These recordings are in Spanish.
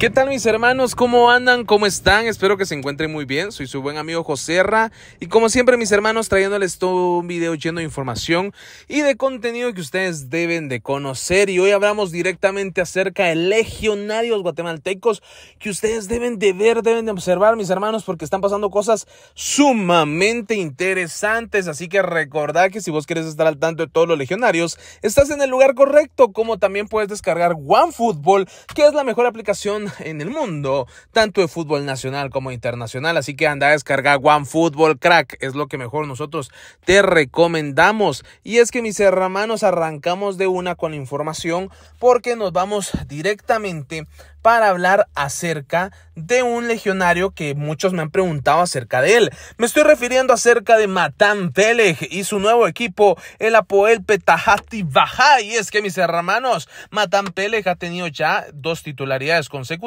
¿Qué tal mis hermanos? ¿Cómo andan? ¿Cómo están? Espero que se encuentren muy bien. Soy su buen amigo José Joserra y como siempre mis hermanos trayéndoles todo un video lleno de información y de contenido que ustedes deben de conocer y hoy hablamos directamente acerca de legionarios guatemaltecos que ustedes deben de ver, deben de observar mis hermanos porque están pasando cosas sumamente interesantes así que recordad que si vos querés estar al tanto de todos los legionarios estás en el lugar correcto como también puedes descargar OneFootball que es la mejor aplicación en el mundo, tanto de fútbol nacional como internacional. Así que anda a descargar One OneFootball Crack, es lo que mejor nosotros te recomendamos. Y es que mis hermanos arrancamos de una con información porque nos vamos directamente para hablar acerca de un legionario que muchos me han preguntado acerca de él. Me estoy refiriendo acerca de Matan Peleg y su nuevo equipo, el Apoel Petahati Baja. Y es que mis hermanos, Matan Peleg ha tenido ya dos titularidades consecutivas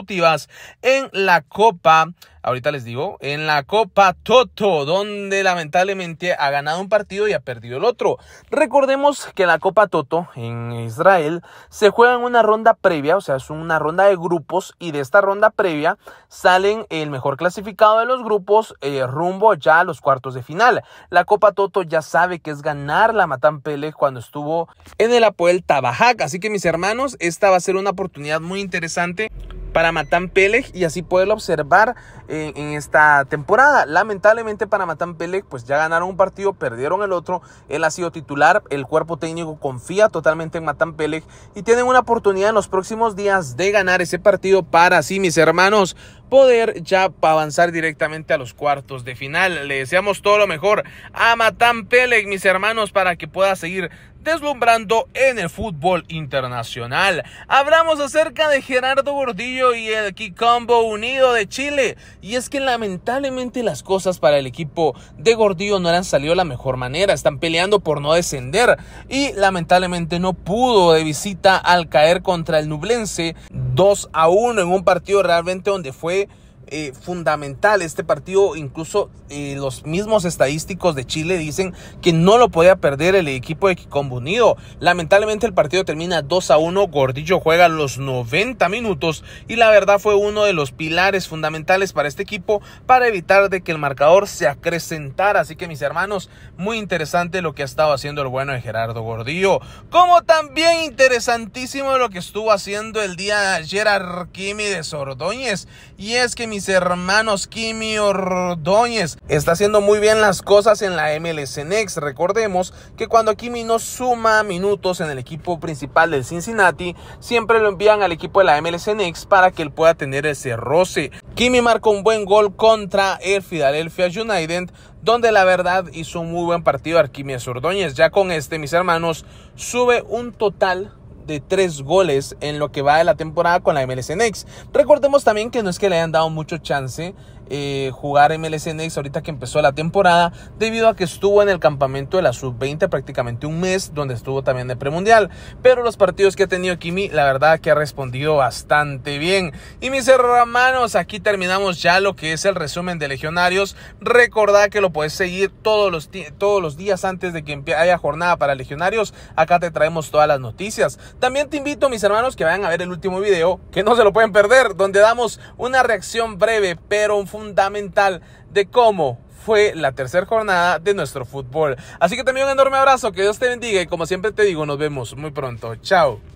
en la Copa, ahorita les digo, en la Copa Toto, donde lamentablemente ha ganado un partido y ha perdido el otro. Recordemos que la Copa Toto en Israel se juega en una ronda previa, o sea, es una ronda de grupos y de esta ronda previa salen el mejor clasificado de los grupos eh, rumbo ya a los cuartos de final. La Copa Toto ya sabe que es ganar la Matan Pele cuando estuvo en el Apoel Tabajac, así que mis hermanos, esta va a ser una oportunidad muy interesante para Matán Peleg y así poderlo observar en, esta temporada. Lamentablemente para Matán Peleg pues ya ganaron un partido, perdieron el otro, él ha sido titular, el cuerpo técnico confía totalmente en Matán Peleg y tienen una oportunidad en los próximos días de ganar ese partido para así mis hermanos poder ya avanzar directamente a los cuartos de final. Le deseamos todo lo mejor a Matán Peleg, mis hermanos, para que pueda seguir deslumbrando en el fútbol internacional. Hablamos acerca de Gerardo Gordillo y el Combo Unido de Chile. Y es que lamentablemente las cosas para el equipo de Gordillo no han salido de la mejor manera. Están peleando por no descender y lamentablemente no pudo de visita al caer contra el Nublense 2 a 1 en un partido realmente donde fue eh, fundamental este partido. Incluso eh, los mismos estadísticos de Chile dicen que no lo podía perder el equipo de Kikombo Unido. Lamentablemente el partido termina 2 a 1. Gordillo juega los 90 minutos y la verdad fue uno de los pilares fundamentales para este equipo para evitar de que el marcador se acrecentara. Así que mis hermanos, muy interesante lo que ha estado haciendo el bueno de Gerardo Gordillo. Como también interesantísimo lo que estuvo haciendo el día de ayer de Sordoñez, Y es que mis hermanos Kimi Ordóñez. Está haciendo muy bien las cosas en la MLS Next. Recordemos que cuando Kimi no suma minutos en el equipo principal del Cincinnati, siempre lo envían al equipo de la MLS Next para que él pueda tener ese roce. Kimi marcó un buen gol contra el Philadelphia United, donde la verdad hizo un muy buen partido Arquimies Ordóñez. Ya con este, mis hermanos, sube un total de tres goles en lo que va de la temporada con la MLS Next. Recordemos también que no es que le hayan dado mucho chance eh, jugar MLS Next ahorita que empezó la temporada, debido a que estuvo en el campamento de la sub-20 prácticamente un mes, donde estuvo también de premundial. Pero los partidos que ha tenido Kimi, la verdad que ha respondido bastante bien. Y mis hermanos, aquí terminamos ya lo que es el resumen de Legionarios. Recordad que lo puedes seguir todos los, todos los días antes de que haya jornada para Legionarios. Acá te traemos todas las noticias. También te invito, mis hermanos, que vayan a ver el último video, que no se lo pueden perder, donde damos una reacción breve, pero un fundamental de cómo fue la tercera jornada de nuestro fútbol. Así que también un enorme abrazo, que Dios te bendiga y como siempre te digo, nos vemos muy pronto. Chao.